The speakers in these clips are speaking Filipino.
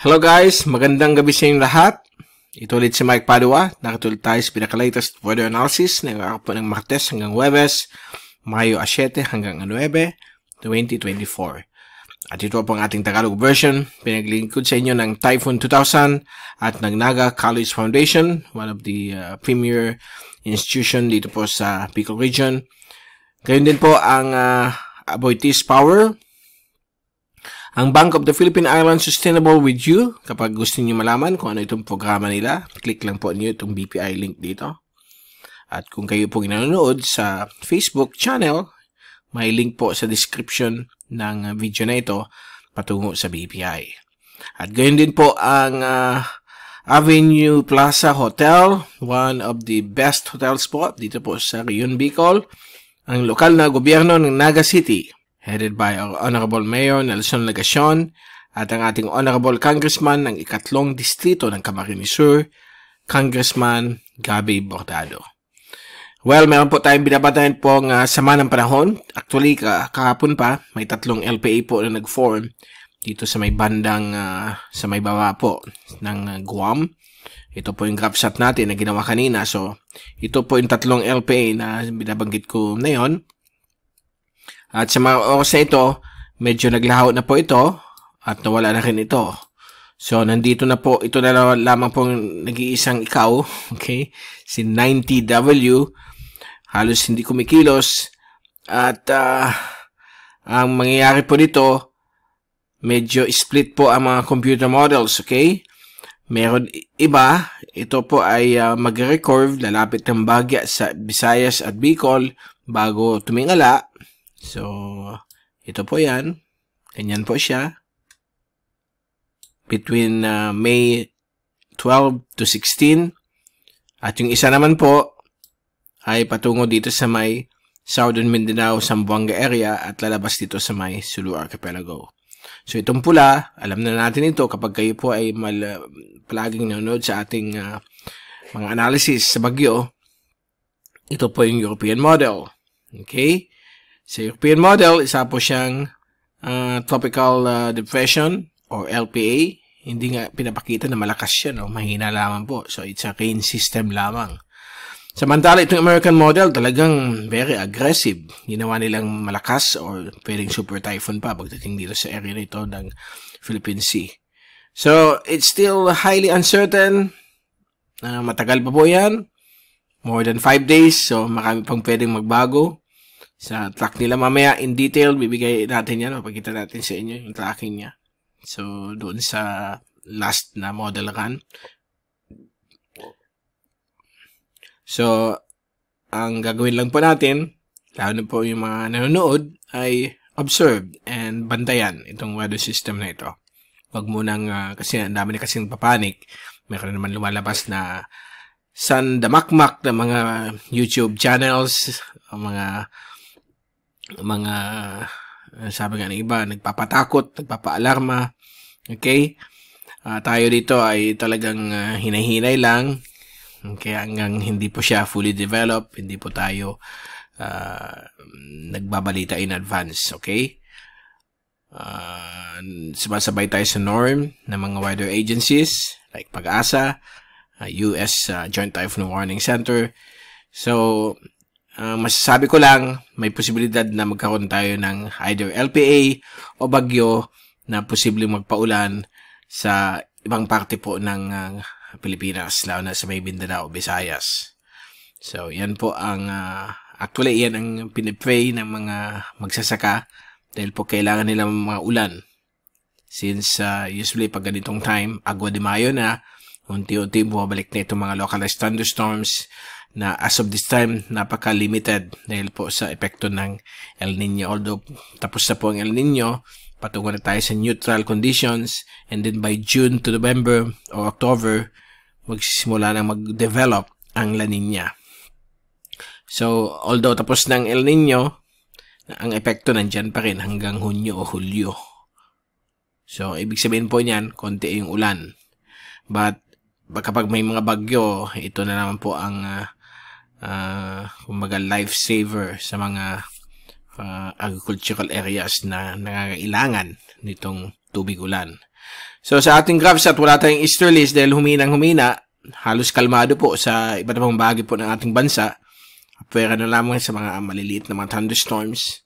Hello guys, magandang gabi sa inyong lahat. Ito ulit si Mike Padua. Nakatulad tayo sa pinaka-latest weather analysis na nakakapo ng Martes hanggang Webes, Mayo 7 hanggang 9, 2024. At ito po ang ating Tagalog version. Pinaglingkod sa inyo ng Typhoon 2000 at ng Naga College Foundation, one of the uh, premier institution dito po sa Bicol Region. Gayun din po ang uh, Aboitiz Power, ang Bank of the Philippine Islands Sustainable with You. Kapag gusto niyo malaman kung ano itong programa nila, click lang po niyo itong BPI link dito. At kung kayo pong nanonood sa Facebook channel, may link po sa description ng uh, video na ito patungo sa BPI. At gayon din po ang uh, Avenue Plaza Hotel, one of the best hotel spot dito po sa Rion Bicol, ang lokal na gobyerno ng Naga City headed by our Honorable Mayor Nelson Legacion at ang ating Honorable Congressman ng ikatlong distrito ng Camarines Sur, Congressman Gabi Bordado. Well, meron po tayong binabatayan pong uh, sama ng panahon. Actually, ka kahapon pa, may tatlong LPA po na nag-form dito sa may bandang, uh, sa may baba po ng ah, Guam. Ito po yung graph shot natin na ginawa kanina. So, ito po yung tatlong LPA na binabanggit ko na yon. At sa mga oras na ito, medyo naglaho na po ito at nawala na rin ito. So, nandito na po, ito na lamang pong nag-iisang ikaw, okay? Si 90W, halos hindi kumikilos. At uh, ang mangyayari po dito, medyo split po ang mga computer models, okay? Meron iba, ito po ay uh, ah, mag-recurve, lalapit ng bagya sa Visayas at Bicol bago tumingala So, ito po yan. Ganyan po siya. Between uh, May 12 to 16. At yung isa naman po ay patungo dito sa may Southern Mindanao, Sambuanga area at lalabas dito sa may Sulu Archipelago. So itong pula, alam na natin ito kapag kayo po ay mal, uh, palaging nanonood sa ating uh, mga analysis sa bagyo, ito po yung European model. Okay? Sa European model, isa po siyang uh, tropical uh, depression or LPA. Hindi nga pinapakita na malakas siya, no? mahina lamang po. So it's a rain system lamang. Samantala, itong American model talagang very aggressive. Ginawa nilang malakas or pwedeng super typhoon pa pagdating dito sa area na ito ng Philippine Sea. So, it's still highly uncertain. Uh, matagal pa po yan. More than 5 days. So, marami pang pwedeng magbago sa track nila mamaya in detail bibigay natin yan mapakita natin sa inyo yung tracking niya so doon sa last na model run so ang gagawin lang po natin lalo na po yung mga nanonood ay observe and bantayan itong weather system na ito wag munang uh, ah, kasi ang dami na kasing papanik meron naman lumalabas na sandamakmak na mga YouTube channels mga mga eh, sabi nga ng iba, nagpapatakot, nagpapaalarma. Okay? Uh, tayo dito ay talagang uh, hinahinay lang. Kaya hanggang hindi po siya fully developed, hindi po tayo uh, nagbabalita in advance. Okay? Uh, sabay tayo sa norm ng mga wider agencies like Pag-asa, uh, US uh, Joint Typhoon Warning Center. So, uh, masasabi ko lang, may posibilidad na magkaroon tayo ng either LPA o bagyo na posibleng magpaulan sa ibang parte po ng uh, Pilipinas, lalo na sa may Mindanao, Visayas. So, yan po ang, uh, actually, yan ang pinipray ng mga magsasaka dahil po kailangan nila mga ulan. Since uh, usually pag ganitong time, agwa de mayo na, unti-unti bumabalik na itong mga localized thunderstorms na as of this time napaka-limited dahil po sa epekto ng El Nino. Although tapos na po ang El Nino, patungo na tayo sa neutral conditions and then by June to November or October, magsisimula na mag-develop ang La Nina. So, although tapos ng El Nino, ang epekto nandyan pa rin hanggang Hunyo o Hulyo. So, ibig sabihin po niyan, konti yung ulan. But, kapag may mga bagyo, ito na naman po ang uh, uh, kumbaga lifesaver sa mga uh, agricultural areas na nangangailangan nitong tubig ulan. So sa ating graphs at wala tayong easterlies dahil humina huminang humina, halos kalmado po sa iba't ibang bahagi po ng ating bansa. Pwera na lamang sa mga maliliit na mga thunderstorms.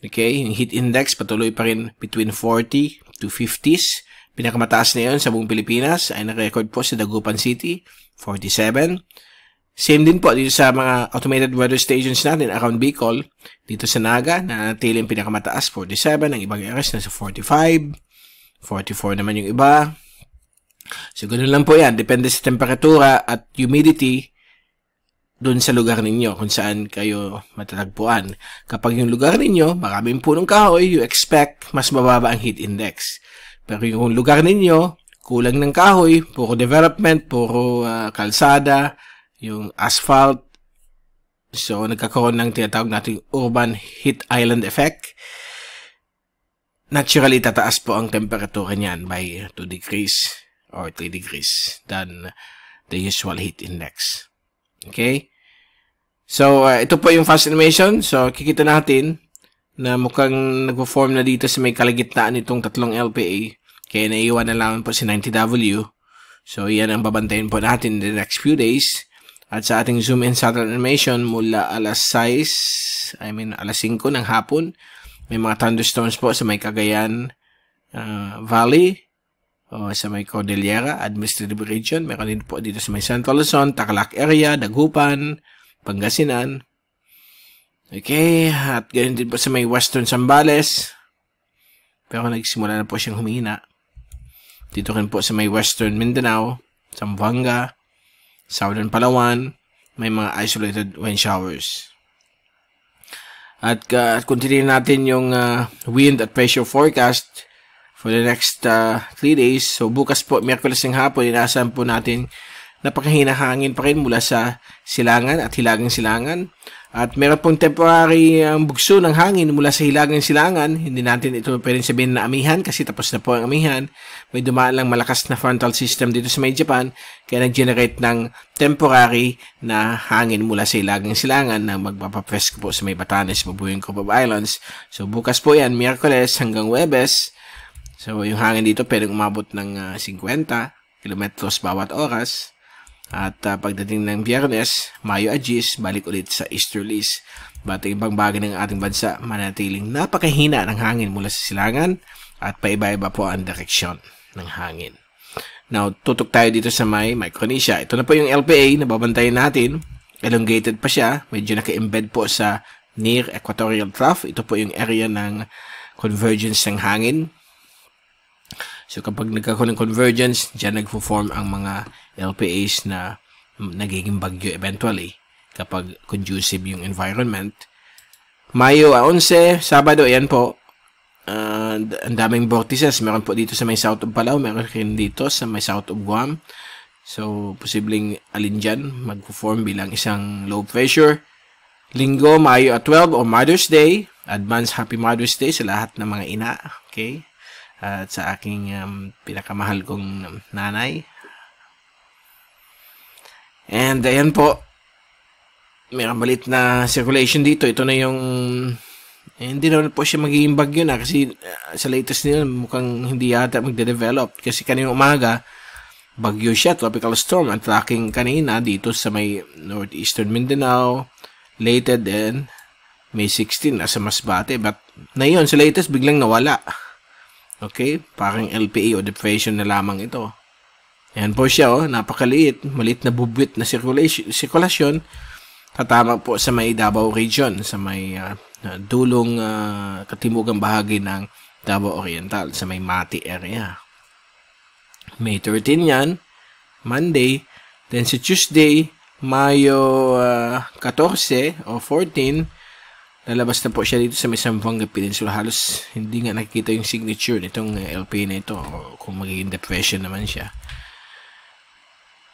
Okay, yung heat index patuloy pa rin between 40 to 50s. Pinakamataas na yon sa buong Pilipinas ay na-record po sa Dagupan City, 47. Same din po dito sa mga automated weather stations natin around Bicol. Dito sa Naga, nanatili ang pinakamataas, 47. Ang ibang areas nasa 45. 44 naman yung iba. So, ganun lang po yan. Depende sa temperatura at humidity doon sa lugar ninyo kung saan kayo matatagpuan. Kapag yung lugar ninyo, maraming punong kahoy, you expect mas mababa ang heat index. Pero yung lugar ninyo, kulang ng kahoy, puro development, puro uh, kalsada, yung asphalt. So, nagkakaroon ng tinatawag natin urban heat island effect. Naturally, tataas po ang temperatura niyan by 2 degrees or 3 degrees than the usual heat index. Okay? So, uh, ito po yung fast animation. So, kikita natin na mukhang nagpo-form na dito sa may kalagitnaan itong tatlong LPA. Kaya naiiwan na lang po si 90W. So, yan ang babantayin po natin in the next few days. At sa ating zoom in shuttle animation mula alas 6, I mean alas 5 ng hapon, may mga thunderstorms po sa may Cagayan uh, Valley o sa may Cordillera Administrative Region. Meron din po dito sa may Central Luzon, Takalak area, Dagupan, Pangasinan. Okay, at ganyan din po sa may Western Sambales. Pero nagsimula na po siyang humina. Dito rin po sa may Western Mindanao, Zamboanga, Southern Palawan, may mga isolated wind showers. At uh, continue natin yung uh, wind at pressure forecast for the next 3 uh, days. So bukas po, Miyerkules ng hapon, inaasahan po natin napakahinahangin pa rin mula sa silangan at hilagang silangan. At meron pong temporary ang um, bugso ng hangin mula sa hilagang silangan. Hindi natin ito pwedeng sabihin na amihan kasi tapos na po ang amihan. May dumaan lang malakas na frontal system dito sa may Japan kaya nag-generate ng temporary na hangin mula sa hilagang silangan na magpapapresko po sa may Batanes, Babuyan, Cubab Islands. So bukas po yan, Miyerkules hanggang Webes. So yung hangin dito pwedeng umabot ng ah, 50 kilometros bawat oras. At uh, pagdating ng biyernes, Mayo Agis, balik ulit sa easterlies. Batang ibang bagay ng ating bansa, manatiling napakahina ng hangin mula sa silangan at paiba-iba po ang direksyon ng hangin. Now, tutok tayo dito sa may Micronesia. Ito na po yung LPA na babantayan natin. Elongated pa siya. Medyo naka-embed po sa near equatorial trough. Ito po yung area ng convergence ng hangin So kapag nagkakaroon ng convergence, diyan nagfo-form ang mga LPAs na nagiging bagyo eventually kapag conducive yung environment. Mayo 11, Sabado, ayan po. Uh, ang daming vortices. Meron po dito sa may south of Palau, meron rin dito sa may south of Guam. So, posibleng alin dyan, magpo-form bilang isang low pressure. Linggo, Mayo 12 o Mother's Day. Advance Happy Mother's Day sa lahat ng mga ina. Okay? at sa aking um, pinakamahal kong um, nanay. And ayan po, mayroon balit na circulation dito. Ito na yung, eh, hindi na po siya magiging bagyo na kasi ah, sa latest nila mukhang hindi yata magde-develop. Kasi kanina umaga, bagyo siya, tropical storm, At tracking kanina dito sa may northeastern Mindanao, later then, May 16 nasa Masbate. But na yun, sa latest biglang nawala. Okay? Parang LPA o depression na lamang ito. Ayan po siya, oh, napakaliit. Maliit na bubwit na circulation, circulation tatama po sa may Davao region, sa may uh, dulong uh, katimugang bahagi ng Davao Oriental, sa may Mati area. May 13 yan, Monday. Then sa Tuesday, Mayo uh, ah, 14 o 14, Nalabas na po siya dito sa may Sambuanga Peninsula. Halos hindi nga nakikita yung signature nitong eh, LP na ito. kung magiging depression naman siya.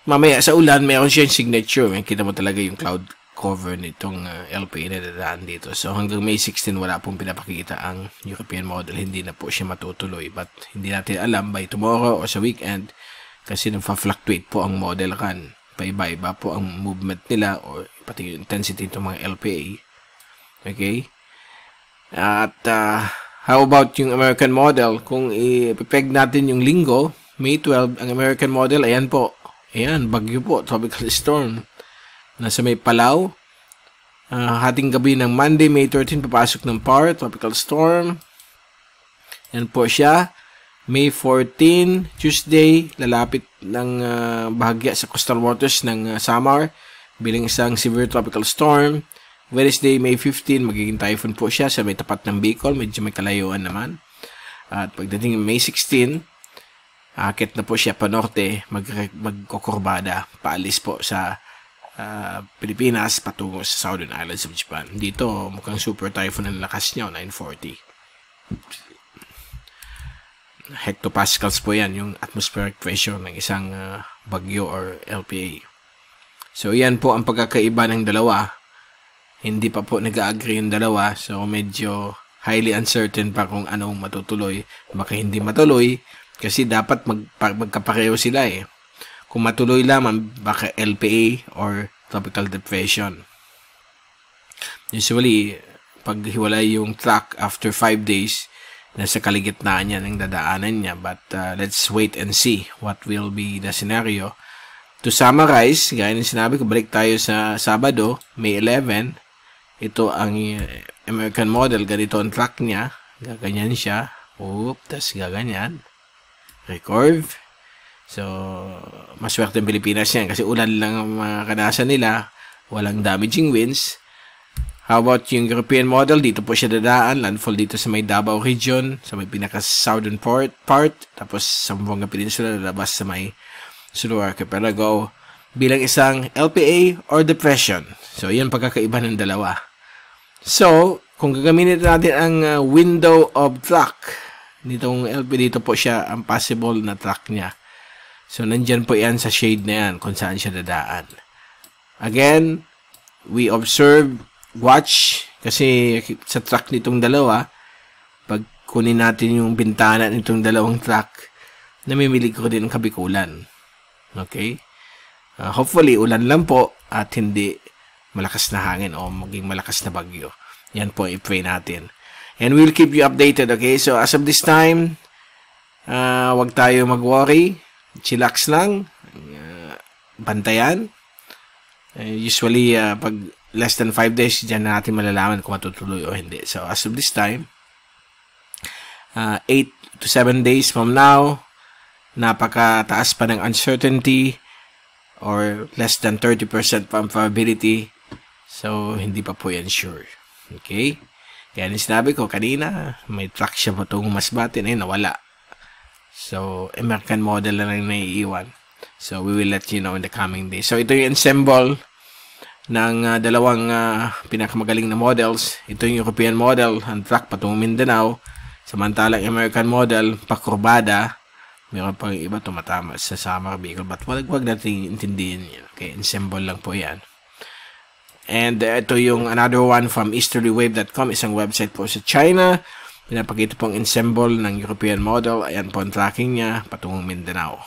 Mamaya sa ulan, mayroon siya yung signature. May kita mo talaga yung cloud cover nitong uh, eh, LP na dadaan dito. So hanggang May 16 wala pong pinapakita ang European model. Hindi na po siya matutuloy. But hindi natin alam by tomorrow o sa weekend kasi nagfa-fluctuate po ang model kan. Paiba-iba po ang movement nila o pati yung intensity ng mga LPA Okay? At uh, how about yung American model? Kung i-peg natin yung linggo, May 12, ang American model, ayan po. Ayan, bagyo po, tropical storm. Nasa may Palau. Uh, ah, hating gabi ng Monday, May 13, papasok ng power, tropical storm. Yan po siya. May 14, Tuesday, lalapit ng uh, bahagya sa coastal waters ng uh, Samar bilang isang severe tropical storm. Wednesday, May 15, magiging typhoon po siya sa may tapat ng Bicol. Medyo may kalayuan naman. At pagdating May 16, akit na po siya pa norte, mag, magkukurbada, paalis po sa uh, Pilipinas patungo sa Southern Islands of Japan. Dito, mukhang super typhoon ang lakas niya, 940. Hectopascals po yan, yung atmospheric pressure ng isang uh, bagyo or LPA. So, yan po ang pagkakaiba ng dalawa hindi pa po nag-agree yung dalawa. So, medyo highly uncertain pa kung anong matutuloy. Baka hindi matuloy kasi dapat mag, magkapareho sila eh. Kung matuloy lamang, baka LPA or tropical depression. Usually, pag hiwalay yung track after 5 days, nasa kaligitnaan niya ng dadaanan niya. But uh, let's wait and see what will be the scenario. To summarize, gaya ng sinabi ko, balik tayo sa Sabado, May 11, ito ang eh, American model. Ganito ang track niya. Gaganyan siya. Oop, tas gaganyan. Recurve. So, maswerte ang Pilipinas yan kasi ulan lang ang mga kadasa nila. Walang damaging winds. How about yung European model? Dito po siya dadaan. Landfall dito sa may Davao region, sa may pinaka-southern part, Tapos sa Buanga Peninsula, labas sa may Sulu Archipelago bilang isang LPA or depression. So, yan pagkakaiba ng dalawa. So, kung gagamitin natin ang uh, window of track, nitong LP dito po siya ang possible na track niya. So, nandyan po yan sa shade na yan kung saan siya dadaan. Again, we observe, watch, kasi sa track nitong dalawa, pag kunin natin yung bintana nitong dalawang track, namimili ko din ang kabikulan. Okay? Uh, hopefully, ulan lang po at hindi malakas na hangin o maging malakas na bagyo. Yan po, i-pray natin. And we'll keep you updated, okay? So, as of this time, uh, ah, wag tayo mag-worry. Chillax lang. Uh, bantayan. Uh, usually, uh, pag less than 5 days, dyan na natin malalaman kung matutuloy o hindi. So, as of this time, uh, 8 to 7 days from now, napakataas pa ng uncertainty or less than 30% probability. So, hindi pa po yan sure. Okay? Kaya yung sinabi ko kanina, may track siya mas batin, eh, nawala. So, American model na lang naiiwan. So, we will let you know in the coming days. So, ito yung ensemble ng uh, dalawang uh, pinakamagaling na models. Ito yung European model, ang track patungong Mindanao. Samantalang American model, pakurbada, Meron pa iba tumatama sa summer vehicle. But wag, wag natin intindihin yan. Okay, ensemble lang po yan. And uh, ito yung another one from historywave.com, isang website po sa China. Pinapakita pong ensemble ng European model. Ayan po ang tracking niya patungong Mindanao.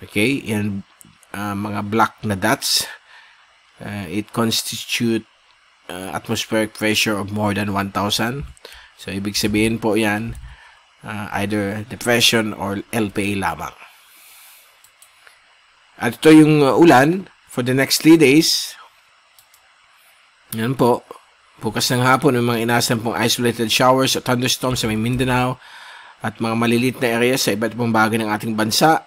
Okay, yan uh, mga black na dots. Uh, it constitute uh, atmospheric pressure of more than 1,000. So, ibig sabihin po yan, uh, either depression or LPA lamang. At ito yung ah, ulan for the next 3 days. Yan po. Bukas ng hapon, may mga inasan pong isolated showers o thunderstorms sa may Mindanao at mga malilit na area sa iba't ibang bagay ng ating bansa.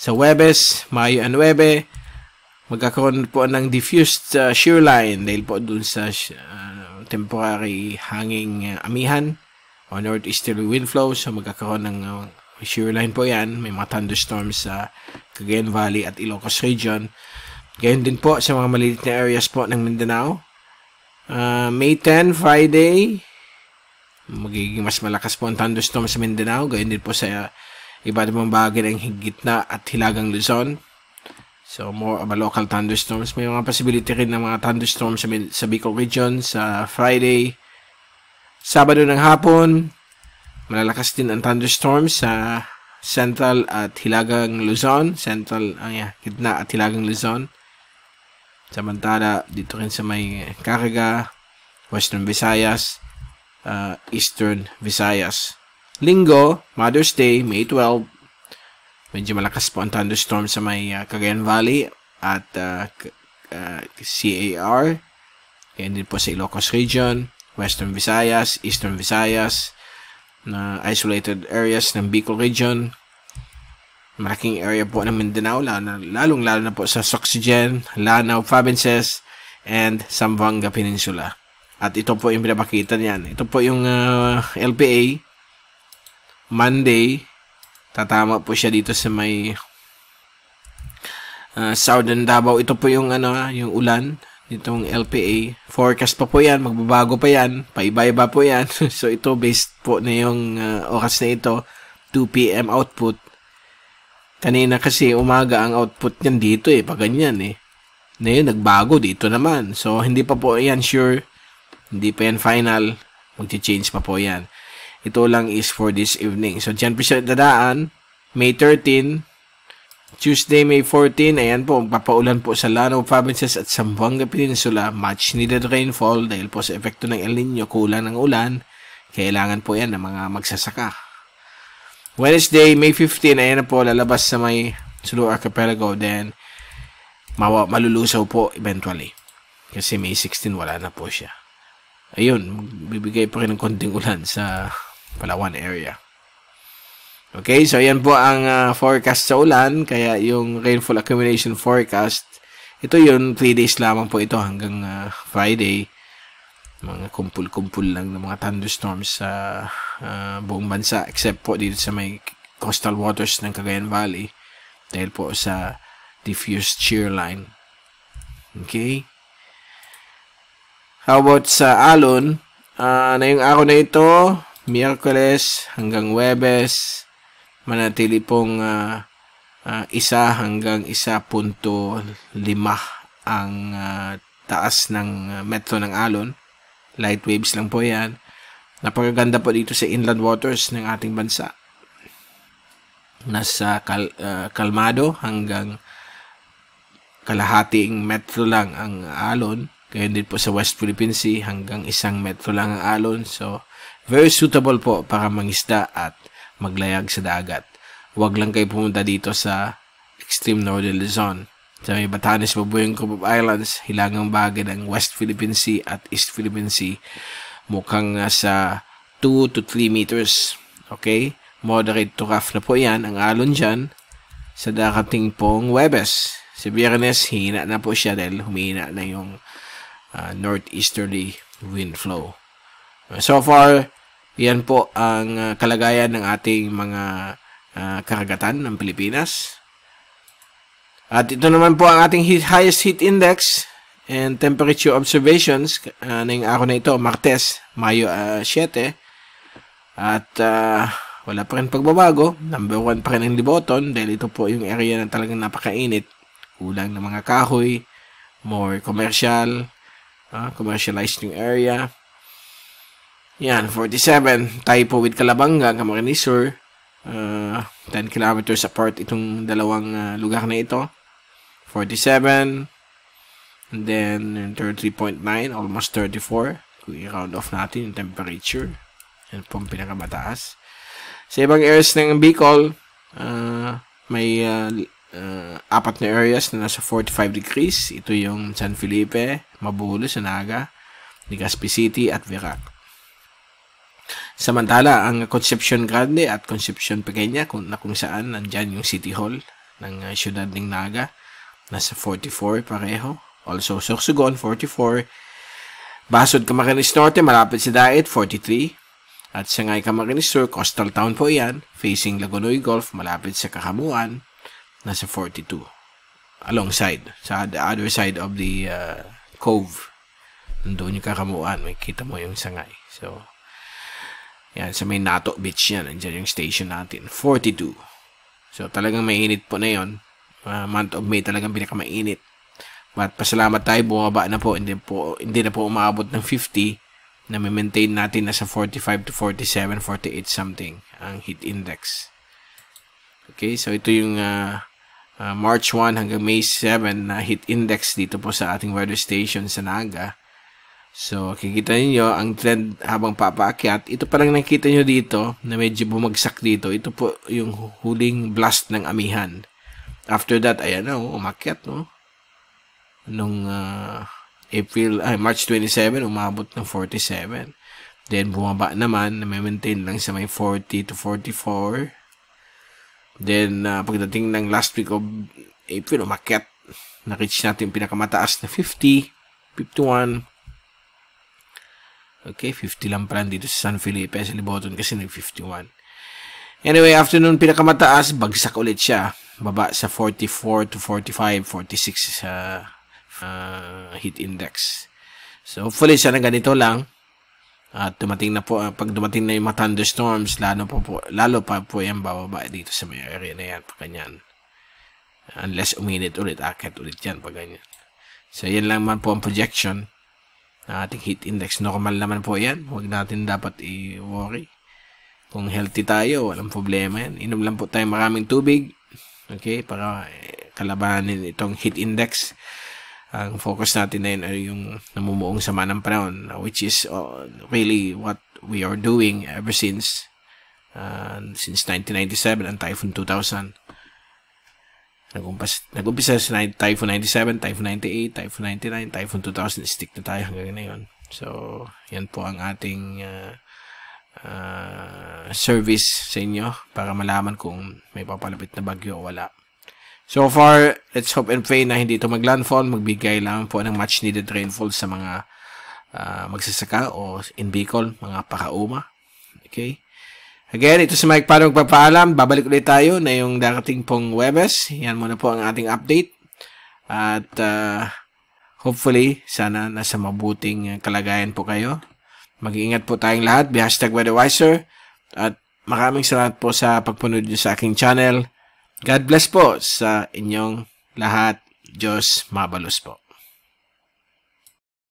Sa Webes, Mayo 9, magkakaroon po ng diffused uh, ah, shear line dahil po dun sa uh, temporary hanging uh, amihan o northeasterly wind flow. So magkakaroon ng uh, shoreline po yan. May mga thunderstorms sa Cagayan Valley at Ilocos Region. Gayon din po sa mga maliliit na areas po ng Mindanao. Uh, May 10, Friday, magiging mas malakas po ang thunderstorm sa Mindanao. Gayon din po sa uh, iba namang bagay ng higitna at hilagang Luzon. So, more of local thunderstorms. May mga possibility rin ng mga thunderstorms sa, sa Bicol Region sa Friday. Sabado ng hapon, malalakas din ang thunderstorms sa Central at Hilagang Luzon. Central, ang ah, yeah, gitna at Hilagang Luzon. Samantala, dito rin sa may Caraga, Western Visayas, uh, Eastern Visayas. Linggo, Mother's Day, May 12, medyo malakas po ang thunderstorm sa may uh, Cagayan Valley at uh, uh, CAR. Ganyan din po sa Ilocos Region. Western Visayas, Eastern Visayas, na isolated areas ng Bicol region. Malaking area po ng Mindanao, lalo, lalong lalo na po sa Soxigen, Lanao provinces, and Sambuanga Peninsula. At ito po yung pinapakita niyan. Ito po yung uh, ah, LPA. Monday, tatama po siya dito sa may uh, Southern Davao. Ito po yung ano, ah, yung ulan itong LPA. Forecast pa po yan, magbabago pa yan, paiba-iba po yan. so ito based po na yung uh, oras na ito, 2pm output. Kanina kasi umaga ang output niyan dito eh, pag ganyan eh. Ngayon nagbago dito naman. So hindi pa po yan sure, hindi pa yan final, magti-change pa po yan. Ito lang is for this evening. So dyan po siya dadaan, May 13, Tuesday, May 14, ayan po, magpapaulan po sa Lanao Provinces at Zamboanga Peninsula, much needed rainfall dahil po sa epekto ng El Nino, kulang ng ulan, kailangan po yan ng mga magsasaka. Wednesday, May 15, ayan po, lalabas sa may Sulu Archipelago, then malulusaw po eventually. Kasi May 16, wala na po siya. Ayun, bibigay pa rin ng konting ulan sa Palawan area. Okay, so yan po ang uh, forecast sa ulan. Kaya yung rainfall accumulation forecast, ito yun, 3 days lamang po ito hanggang uh, Friday. Mga kumpul-kumpul lang ng mga thunderstorms sa uh, buong bansa. Except po dito sa may coastal waters ng Cagayan Valley. Dahil po sa diffused shear line. Okay. How about sa alon? Uh, na yung araw na ito, Miyerkules hanggang Webes, manatili pong uh, uh, isa hanggang 1.5 ang uh, taas ng metro ng alon. Light waves lang po yan. Napakaganda po dito sa inland waters ng ating bansa. Nasa kal- uh, kalmado hanggang kalahating metro lang ang alon. Gayun din po sa West Philippine Sea hanggang isang metro lang ang alon. So, very suitable po para mangisda at maglayag sa dagat. Huwag lang kayo pumunta dito sa extreme northern Luzon. Sa may Batanes, Babuyan, Cubab Islands, hilagang bahagi ng West Philippine Sea at East Philippine Sea, mukhang nasa 2 to 3 meters. Okay? Moderate to rough na po yan. Ang alon dyan, sa darating pong Webes. Sa Biyernes, hina na po siya dahil humina na yung uh, northeasterly wind flow. So far, yan po ang ah, kalagayan ng ating mga uh, karagatan ng Pilipinas. At ito naman po ang ating heat, highest heat index and temperature observations uh, ah, ng araw na ito, Martes, Mayo uh, 7. At uh, wala pa rin pagbabago. Number 1 pa rin ang Liboton dahil ito po yung area na talagang napakainit. Kulang ng mga kahoy, more commercial, uh, commercialized yung area. Yan, 47. Typo with Calabanga, Kamarinisur. Uh, ah, 10 kilometers apart itong dalawang uh, lugar na ito. 47. And then, 33.9, almost 34. Kung i-round off natin yung temperature. Yan pong pinakamataas. Sa ibang areas ng Bicol, uh, may uh, uh, apat na areas na nasa 45 degrees. Ito yung San Felipe, Mabulo, Sanaga, Legazpi City, at Verac. Samantala, ang Concepcion Grande at Concepcion Pequeña kung, na kung saan nandyan yung City Hall ng uh, siyudad ng Naga, nasa 44 pareho. Also, Sorsogon, 44. Basod, Camarines Norte, malapit si Daet, 43. At Sangay, Camarines Sur, coastal town po yan, facing Lagunoy Gulf, malapit sa Kakamuan, nasa 42. Alongside, sa the other side of the uh, cove. Nandoon yung Kakamuan, may kita mo yung Sangay. So, yan, sa may Nato Beach yan. Nandiyan yung station natin. 42. So, talagang mainit po na yon. Uh, ah, month of May talagang pinakamainit. But, pasalamat tayo. Bumaba na po. Hindi, po, hindi na po umabot ng 50 na may maintain natin na sa 45 to 47, 48 something ang heat index. Okay, so ito yung uh, uh, March 1 hanggang May 7 na heat index dito po sa ating weather station sa Naga. So, kikita niyo ang trend habang papaakyat. Ito pa lang nakita niyo dito na medyo bumagsak dito. Ito po yung huling blast ng amihan. After that, ayan na, oh, umakyat, no? Nung uh, April, ay, March 27, umabot ng 47. Then, bumaba naman, na maintain lang sa may 40 to 44. Then, uh, pagdating ng last week of April, umakyat. Na-reach natin yung pinakamataas na 50, 51, Okay, 50 lang pala dito sa San Felipe. Sa Liboton kasi nag-51. Anyway, afternoon pinakamataas, bagsak ulit siya. Baba sa 44 to 45, 46 sa uh, heat index. So, hopefully, sana ganito lang. At dumating na po, uh, pag dumating na yung mga thunderstorms, lalo, po po, lalo pa po yan bababa dito sa may area na yan, pag ganyan. Unless uminit ulit, akit ulit yan, pag ganyan. So, yan lang man po ang projection na ating heat index. Normal naman po yan. Huwag natin dapat i-worry. Kung healthy tayo, walang problema yan. Inom lang po tayo maraming tubig. Okay, para eh, kalabanin itong heat index. Ang focus natin na yun ay yung namumuong sama ng panahon, which is oh, really what we are doing ever since uh, since 1997 and Typhoon 2000. Nag-umpisa, nag-umpisa si Typhoon 97, Typhoon 98, Typhoon 99, Typhoon 2000. Stick na tayo hanggang ngayon. So, yan po ang ating uh, uh, service sa inyo para malaman kung may papalapit na bagyo o wala. So far, let's hope and pray na hindi ito mag-landfall. Magbigay lang po ng much needed rainfall sa mga uh, magsasaka o in Bicol, mga pakauma. Okay? Again, ito si Mike Pano magpapaalam. Babalik ulit tayo na yung darating pong Webes. Yan muna po ang ating update. At uh, hopefully, sana nasa mabuting kalagayan po kayo. Mag-iingat po tayong lahat. Be hashtag WeatherWiser. At maraming salamat po sa pagpunod niyo sa aking channel. God bless po sa inyong lahat. Diyos mabalos po.